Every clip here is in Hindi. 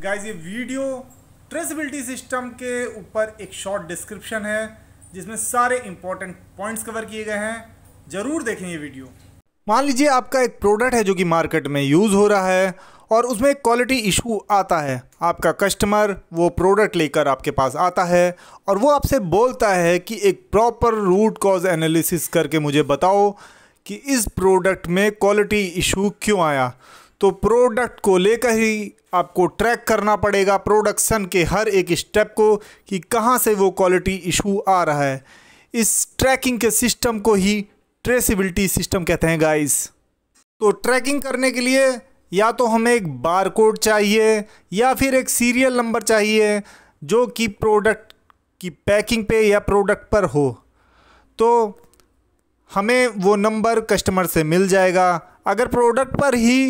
गाइज ये वीडियो ट्रेसबिलिटी सिस्टम के ऊपर एक शॉर्ट डिस्क्रिप्शन है जिसमें सारे इंपॉर्टेंट पॉइंट्स कवर किए गए हैं ज़रूर देखें ये वीडियो मान लीजिए आपका एक प्रोडक्ट है जो कि मार्केट में यूज़ हो रहा है और उसमें एक क्वालिटी इशू आता है आपका कस्टमर वो प्रोडक्ट लेकर आपके पास आता है और वो आपसे बोलता है कि एक प्रॉपर रूट कॉज एनालिसिस करके मुझे बताओ कि इस प्रोडक्ट में क्वालिटी इशू क्यों आया तो प्रोडक्ट को लेकर ही आपको ट्रैक करना पड़ेगा प्रोडक्शन के हर एक स्टेप को कि कहाँ से वो क्वालिटी इशू आ रहा है इस ट्रैकिंग के सिस्टम को ही ट्रेसिबिलिटी सिस्टम कहते हैं गाइस तो ट्रैकिंग करने के लिए या तो हमें एक बार कोड चाहिए या फिर एक सीरियल नंबर चाहिए जो कि प्रोडक्ट की पैकिंग पे या प्रोडक्ट पर हो तो हमें वो नंबर कस्टमर से मिल जाएगा अगर प्रोडक्ट पर ही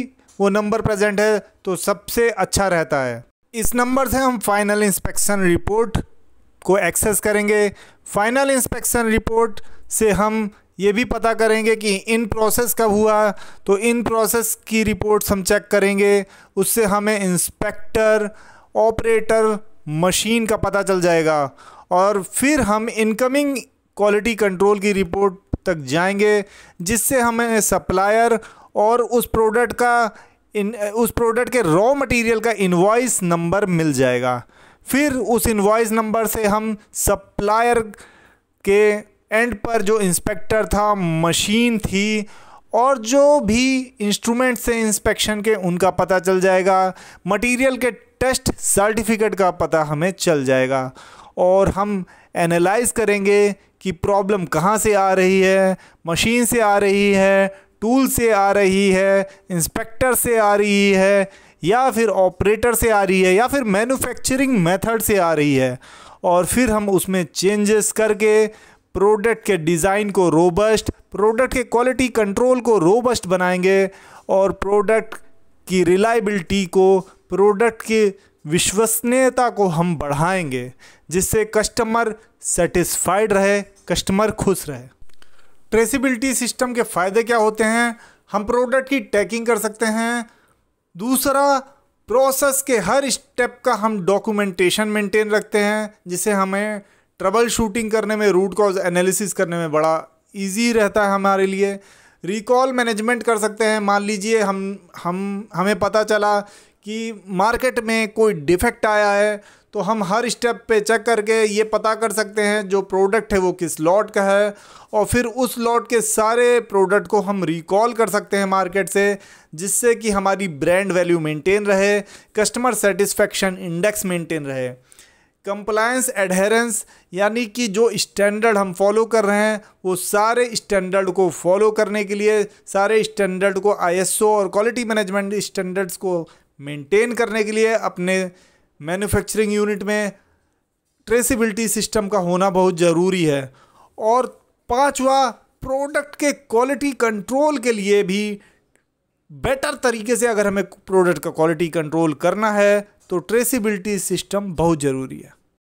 वो नंबर प्रेजेंट है तो सबसे अच्छा रहता है इस नंबर से हम फाइनल इंस्पेक्शन रिपोर्ट को एक्सेस करेंगे फाइनल इंस्पेक्शन रिपोर्ट से हम ये भी पता करेंगे कि इन प्रोसेस कब हुआ तो इन प्रोसेस की रिपोर्ट्स हम चेक करेंगे उससे हमें इंस्पेक्टर ऑपरेटर मशीन का पता चल जाएगा और फिर हम इनकमिंग क्वालिटी कंट्रोल की रिपोर्ट तक जाएंगे जिससे हमें सप्लायर और उस प्रोडक्ट का इन उस प्रोडक्ट के रॉ मटेरियल का इन्वाइस नंबर मिल जाएगा फिर उस इन्वाइस नंबर से हम सप्लायर के एंड पर जो इंस्पेक्टर था मशीन थी और जो भी इंस्ट्रूमेंट्स थे इंस्पेक्शन के उनका पता चल जाएगा मटेरियल के टेस्ट सर्टिफिकेट का पता हमें चल जाएगा और हम एनालाइज करेंगे कि प्रॉब्लम कहाँ से आ रही है मशीन से आ रही है टूल से आ रही है इंस्पेक्टर से आ रही है या फिर ऑपरेटर से आ रही है या फिर मैन्युफैक्चरिंग मेथड से आ रही है और फिर हम उसमें चेंजेस करके प्रोडक्ट के डिज़ाइन को रोबस्ट प्रोडक्ट के क्वालिटी कंट्रोल को रोबस्ट बनाएंगे और प्रोडक्ट की रिलायबिलिटी को प्रोडक्ट की विश्वसनीयता को हम बढ़ाएंगे जिससे कस्टमर सेटिस्फाइड रहे कस्टमर खुश रहे ट्रेसिबिलिटी सिस्टम के फ़ायदे क्या होते हैं हम प्रोडक्ट की टैकिंग कर सकते हैं दूसरा प्रोसेस के हर स्टेप का हम डॉक्यूमेंटेशन मेंटेन रखते हैं जिसे हमें ट्रबल शूटिंग करने में रूट कॉज एनालिसिस करने में बड़ा इजी रहता है हमारे लिए रिकॉल मैनेजमेंट कर सकते हैं मान लीजिए हम हम हमें पता चला कि मार्केट में कोई डिफेक्ट आया है तो हम हर स्टेप पे चेक करके ये पता कर सकते हैं जो प्रोडक्ट है वो किस लॉट का है और फिर उस लॉट के सारे प्रोडक्ट को हम रिकॉल कर सकते हैं मार्केट से जिससे कि हमारी ब्रांड वैल्यू मेंटेन रहे कस्टमर सेटिस्फेक्शन इंडेक्स मेंटेन रहे कंप्लायंस एडहेरेंस यानी कि जो स्टैंडर्ड हम फॉलो कर रहे हैं वो सारे स्टैंडर्ड को फॉलो करने के लिए सारे स्टैंडर्ड को आईएसओ और क्वालिटी मैनेजमेंट स्टैंडर्ड्स को मेंटेन करने के लिए अपने मैन्युफैक्चरिंग यूनिट में ट्रेसिबिलिटी सिस्टम का होना बहुत ज़रूरी है और पांचवा प्रोडक्ट के क्वालिटी कंट्रोल के लिए भी बेटर तरीके से अगर हमें प्रोडक्ट का क्वालिटी कंट्रोल करना है तो ट्रेसिबिलिटी सिस्टम बहुत ज़रूरी है